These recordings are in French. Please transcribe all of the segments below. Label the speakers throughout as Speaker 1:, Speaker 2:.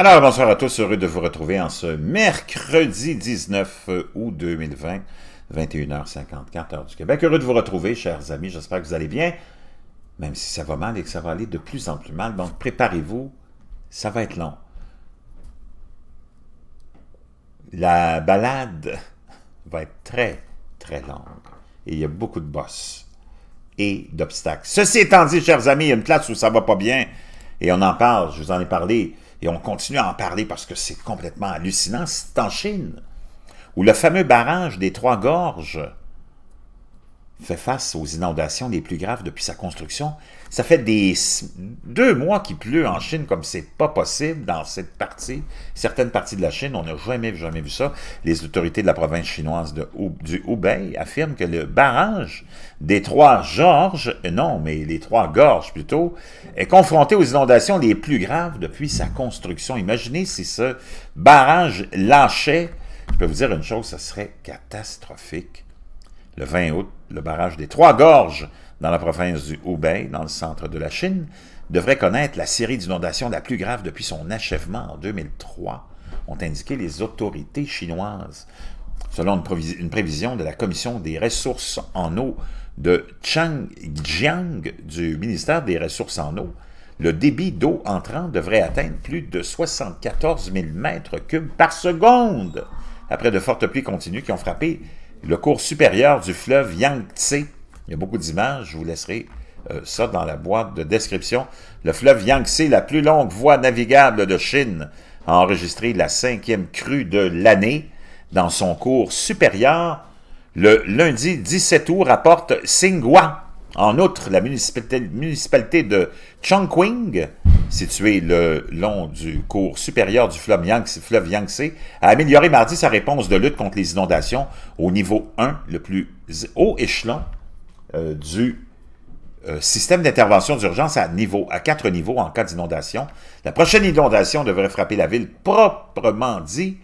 Speaker 1: Alors, bonsoir à tous, heureux de vous retrouver en ce mercredi 19 euh, août 2020, 21h54 heure du Québec. Heureux de vous retrouver, chers amis, j'espère que vous allez bien, même si ça va mal et que ça va aller de plus en plus mal. Donc, préparez-vous, ça va être long. La balade va être très, très longue. Et il y a beaucoup de bosses et d'obstacles. Ceci étant dit, chers amis, il y a une place où ça va pas bien, et on en parle, je vous en ai parlé et on continue à en parler parce que c'est complètement hallucinant. C'est en Chine, où le fameux barrage des Trois Gorges fait face aux inondations les plus graves depuis sa construction. Ça fait des deux mois qu'il pleut en Chine comme c'est pas possible dans cette partie, certaines parties de la Chine. On n'a jamais, jamais vu ça. Les autorités de la province chinoise de, du Hubei affirment que le barrage des trois Georges, euh, non, mais les trois Gorges plutôt, est confronté aux inondations les plus graves depuis sa construction. Imaginez si ce barrage lâchait. Je peux vous dire une chose, ça serait catastrophique le 20 août, le barrage des Trois Gorges, dans la province du Hubei, dans le centre de la Chine, devrait connaître la série d'inondations la plus grave depuis son achèvement en 2003, ont indiqué les autorités chinoises, selon une, prévision de la Commission des ressources en eau de Changjiang du ministère des Ressources en eau. Le débit d'eau entrant devrait atteindre plus de 74 000 mètres cubes par seconde après de fortes pluies continues qui ont frappé le cours supérieur du fleuve Yangtze. Il y a beaucoup d'images, je vous laisserai euh, ça dans la boîte de description. Le fleuve Yangtze, la plus longue voie navigable de Chine, a enregistré la cinquième crue de l'année dans son cours supérieur. Le lundi 17 août rapporte Tsinghua. En outre, la municipalité, municipalité de Chongqing situé le long du cours supérieur du fleuve Yangtze, a amélioré mardi sa réponse de lutte contre les inondations au niveau 1, le plus haut échelon euh, du euh, système d'intervention d'urgence à, quatre niveaux en cas d'inondation. La prochaine inondation devrait frapper la ville proprement dit,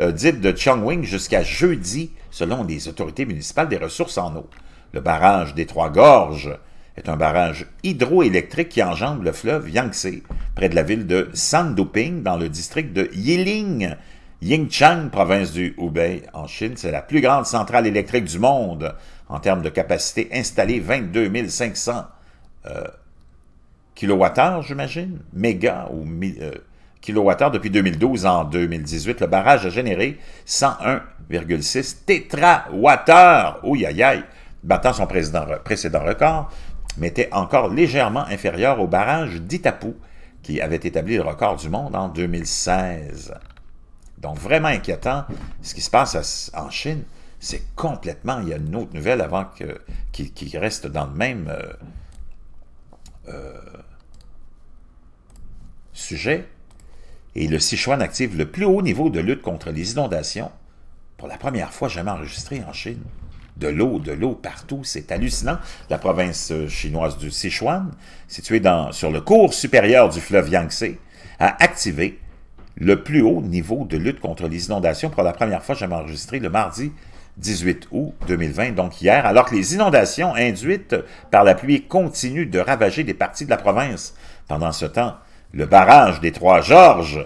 Speaker 1: euh, dite de Chongwing, jusqu'à jeudi, selon les autorités municipales des ressources en eau. Le barrage des Trois-Gorges est un barrage hydroélectrique qui enjambe le fleuve Yangtze, près de la ville de Sanduping, dans le district de Yiling, Yingchang, province du Hubei, en Chine. C'est la plus grande centrale électrique du monde en termes de capacité installée, 22 500 kWh, j'imagine, méga ou kWh euh, depuis 2012. En 2018, le barrage a généré 101,6 térawattheures. Ouh, aïe, battant son précédent record mais était encore légèrement inférieur au barrage d'Itapu, qui avait établi le record du monde en 2016. Donc vraiment inquiétant, ce qui se passe en Chine, c'est complètement, il y a une autre nouvelle avant que, qui, reste dans le même euh, euh, sujet, et le Sichuan active le plus haut niveau de lutte contre les inondations pour la première fois jamais enregistré en Chine de l'eau, de l'eau partout. C'est hallucinant. La province euh, chinoise du Sichuan, située sur le cours supérieur du fleuve Yangtze, a activé le plus haut niveau de lutte contre les inondations pour la première fois jamais enregistré le mardi 18 août 2020, donc hier, alors que les inondations induites par la pluie continuent de ravager des parties de la province. Pendant ce temps, le barrage des trois georges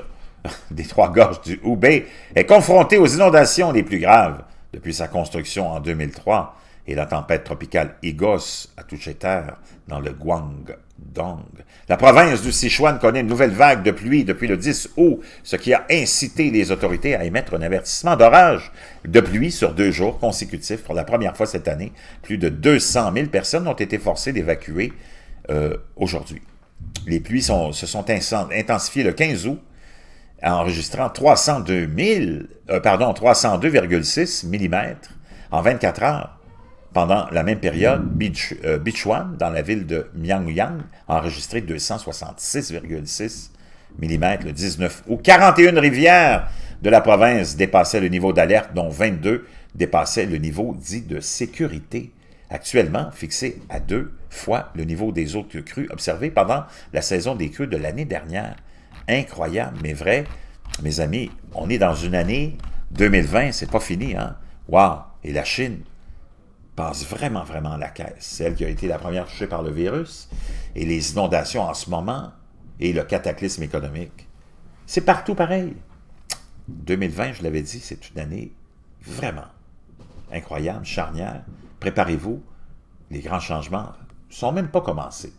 Speaker 1: des Trois-Gorges du Hubei, est confronté aux inondations les plus graves. Depuis sa construction en 2003 et la tempête tropicale Igos a touché terre dans le Guangdong, la province du Sichuan connaît une nouvelle vague de pluie depuis le 10 août, ce qui a incité les autorités à émettre un avertissement d'orage de pluie sur deux jours consécutifs. Pour la première fois cette année, plus de 200 000 personnes ont été forcées d'évacuer euh, aujourd'hui. Les pluies se sont intensifiées le 15 août enregistrant euh, pardon, 302,6 mm en 24 heures. Pendant la même période, Bichuan, euh, dans la ville de Myangyang, a enregistré 266,6 mm le 19 août. 41 rivières de la province dépassaient le niveau d'alerte, dont 22 dépassaient le niveau dit de sécurité, actuellement fixé à deux fois le niveau des autres crues observées pendant la saison des crues de l'année dernière incroyable, mais vrai. Mes amis, on est dans une année 2020, c'est pas fini, hein? Waouh Et la Chine passe vraiment, vraiment la caisse. Celle qui a été la première touchée par le virus et les inondations en ce moment et le cataclysme économique. C'est partout pareil. 2020, je l'avais dit, c'est une année vraiment incroyable, charnière. Préparez-vous, les grands changements ne sont même pas commencés.